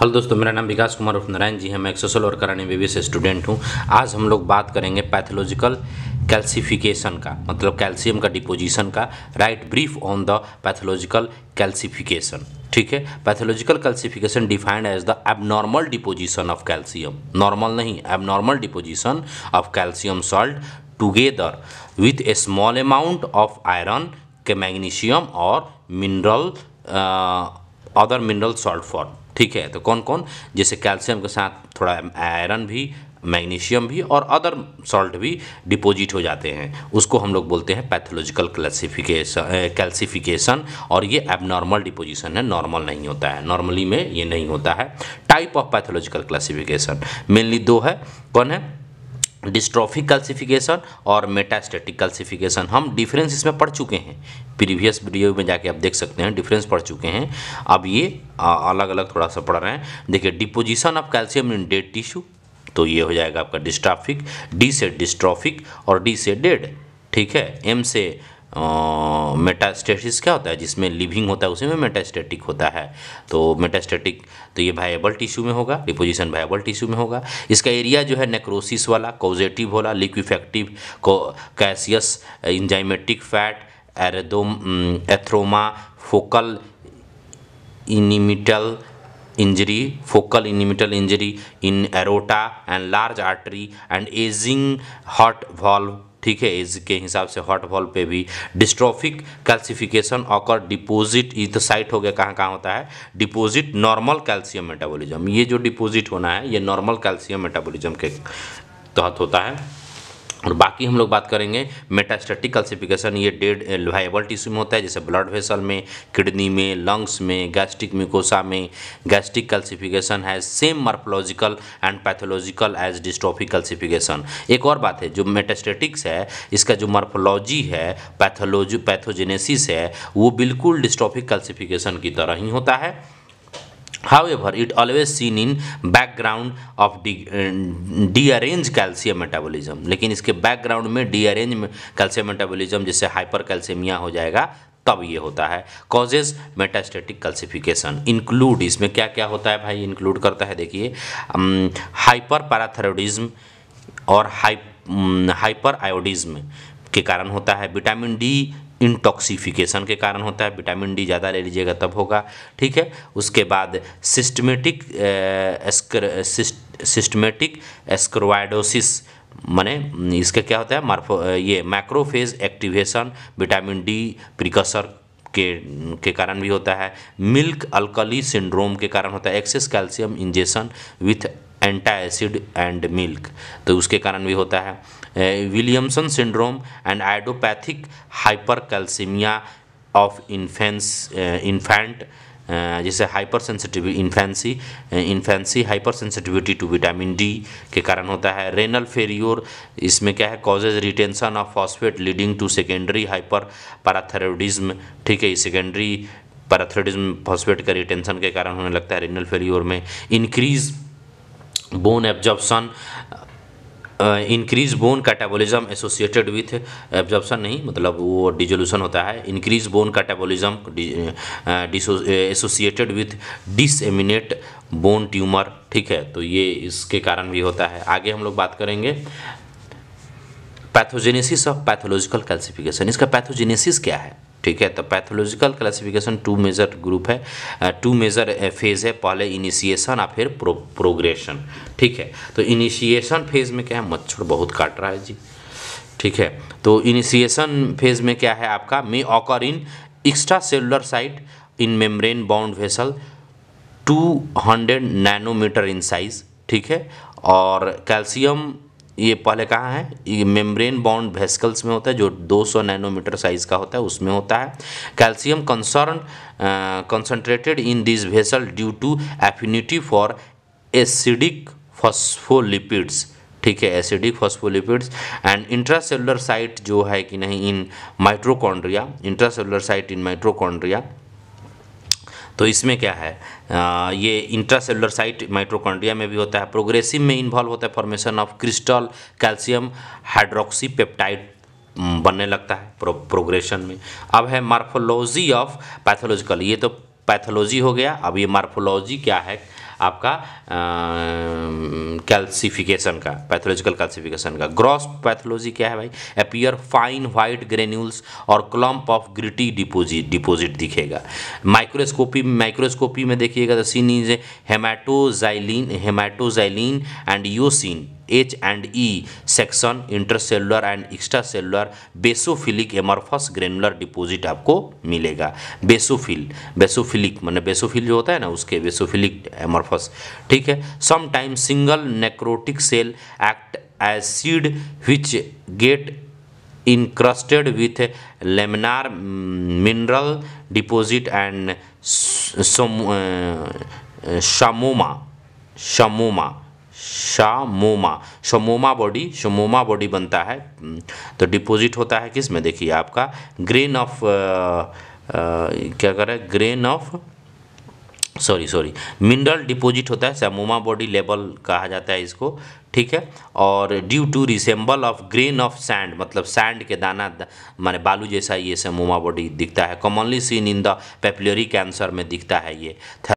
hello दोस्तों मेरा नाम विकास कुमार उप नारायण जी है मैं एक social worker and MSc student हूँ आज हम लोग बात करेंगे पैथोलॉजिकल कैल्सिफिकेशन का मतलब कैल्शियम का डिपोजिशन का right brief on the pathological calcification ठीक है pathological calcification defined as the abnormal deposition of calcium normal नहीं abnormal deposition of calcium salt together with a small amount of iron के magnesium और mineral other mineral salt form ठीक है तो कौन कौन जैसे कैल्शियम के साथ थोड़ा आयरन भी मैग्नीशियम भी और अदर सॉल्ट भी डिपॉजिट हो जाते हैं उसको हम लोग बोलते हैं पैथोलॉजिकल क्लासिफिकेशन कैल्सिफिकेशन और ये एबनॉर्मल डिपोजिशन है नॉर्मल नहीं होता है नॉर्मली में ये नहीं होता है type of pathological classification mainly दो है कौन है डिस्ट्रॉफिक कल्सिफिकेशन और मेटास्टेटिक कल्सिफिकेशन हम डिफरेंस इसमें पढ़ चुके हैं प्रीवियस वीडियो में जाके आप देख सकते हैं डिफरेंस पढ़ चुके हैं अब ये अलग अलग थोड़ा सा पढ़ रहे हैं देखिए deposition of calcium in dead tissue तो ये हो जाएगा आपका डिस्ट्राफिक डी से डिस्ट्रॉफिक और डी से डेड ठीक है एम से मेटास्टेसिस क्या होता है जिसमें लिविंग होता है उसी में मेटास्टेटिक होता है तो मेटास्टेटिक तो ये वायबल टिश्यू में होगा डिपोजिशन वायबल टिश्यू में होगा इसका एरिया जो है नेक्रोसिस वाला कोजेटिव वाला लिक्विफेक्टिव कैसियस इंजाइमेटिक फैट एरेदोम atheroma focal intimal injury focal intimal injury in aorta and large artery and ageing heart valve ठीक है इसके हिसाब से हॉट वॉल पे भी डिस्ट्रोफिक कैल्सिफिकेशन ऑकर डिपोजिट ये तो साइट हो गया कहाँ कहाँ होता है डिपोजिट नॉर्मल कैल्शियम मेटाबोलिज्म ये जो डिपोजिट होना है ये नॉर्मल कैल्शियम मेटाबोलिज्म के तहत होता है और बाकी हम लोग बात करेंगे मेटास्टेटिक कल्सिफिकेशन ये डेड लोहाइबल टिश्यू में होता है जैसे ब्लड वेसल में किडनी में लंग्स में गैस्ट्रिक म्यूकोसा में गैस्ट्रिक कल्सिफिकेशन है same morphological and pathological as dystrophic calcification एक और बात है जो मेटास्टेटिक्स है इसका जो मर्फोलॉजी है पैथोलॉजी पैथोजेनेसिस है वो बिल्कुल डिस्ट्रोफिक कल्सिफिकेशन की तरह ही होता है however it always seen in background of dearrange calcium metabolism लेकिन इसके background में dearrange calcium metabolism जैसे hypercalcemia हो जाएगा तब ये होता है कॉजेज मेटास्टेटिक कल्सिफिकेशन इंक्लूड इसमें क्या क्या होता है भाई इंक्लूड करता है देखिए हाइपर पैराथायरॉयडिज्म और हाइप हाइपर आयोडिज्म के कारण होता है विटामिन डी इंटॉक्सिफिकेशन के कारण होता है विटामिन डी ज़्यादा ले लीजिएगा तब होगा ठीक है उसके बाद सिस्टमेटिक सिस्टमेटिक एस्क्रोवाइडोसिस माने इसका क्या होता है मार्फो ये macrophage activation vitamin D precursor के के कारण भी होता है मिल्क अल्कली सिंड्रोम के कारण होता है excess calcium ingestion with antacid and milk तो उसके कारण भी होता है Williamson syndrome and idiopathic hypercalcaemia of infants infant जैसे hyper sensitive infancy infancy hyper sensitivity to vitamin D के कारण होता है रेनल फेरियोर इसमें क्या है causes retention of phosphate leading to secondary hyper parathyroidism ठीक है सेकेंडरी पैराथायरॉयडिज्म फॉस्फेट का रिटेंशन के कारण होने लगता है रेनल फेरियोर में increase bone absorption increase bone catabolism associated with absorption नहीं मतलब वो डिजोल्यूशन होता है increase bone catabolism associated with disseminate bone tumour ठीक है तो ये इसके कारण भी होता है आगे हम लोग बात करेंगे पैथोजेनेसिस ऑफ पैथोलॉजिकल कैल्सिफिकेशन इसका पैथोजेनेसिस क्या है ठीक है तो pathological classification two major group है टू मेजर फेज है पहले इनिशिएशन और फिर प्रो, प्रोग्रेशन ठीक है तो इनिशिएशन फेज में क्या है मच्छर बहुत काट रहा है जी ठीक है तो इनिशिएशन फेज में क्या है आपका may occur in extra cellular site in membrane bound vessel 200 nanometre in size ठीक है और कैल्शियम ये पहले कहाँ है ये मेम्ब्रेन बाउंड वेस्कल्स में होता है जो 200 नैनोमीटर साइज का होता है उसमें होता है calcium concern concentrated in this vessel due to affinity for acidic phospholipids ठीक है acidic phospholipids and intracellular site जो है कि नहीं in mitochondria intracellular site in mitochondria तो इसमें क्या है आ, ये इंट्रासेलुलर साइट माइट्रोकॉन्ड्रिया में भी होता है प्रोग्रेसिव में इन्वॉल्व होता है formation of crystal calcium hydroxy peptide बनने लगता है प्रो, प्रोग्रेशन में अब है मार्फोलॉजी ऑफ पैथोलॉजिकल ये तो पैथोलॉजी हो गया अब ये मार्फोलॉजी क्या है आपका कैल्सिफिकेशन का पैथोलॉजिकल कैल्सिफिकेशन का ग्रॉस पैथोलॉजी क्या है भाई अपियर फाइन व्हाइट ग्रेन्यूल्स और clump of gritty deposit deposit दिखेगा माइक्रोस्कोपी माइक्रोस्कोपी में देखिएगा the scene is haematoxylin haematoxylin and eosin H and E section intercellular and extracellular basophilic amorphous granular deposit आपको मिलेगा basophil basophilic मैंने basophil जो होता है ना उसके बेसोफिलिक एमरफस ठीक है sometime single necrotic cell act as seed which get encrusted with laminar mineral deposit and psammoma psammoma psammoma psammoma body psammoma body बनता है हम्म, तो डिपोजिट होता है किस में देखिए आपका ग्रेन ऑफ क्या कह रहा है grain of sorry sorry mineral deposit होता है समोमा बॉडी लेवल कहा जाता है इसको ठीक है और due to resemble of grain of sand मतलब सैंड के दाना माने बालू जैसा ये शमोमा बॉडी दिखता है commonly seen in the papillary cancer में दिखता है ये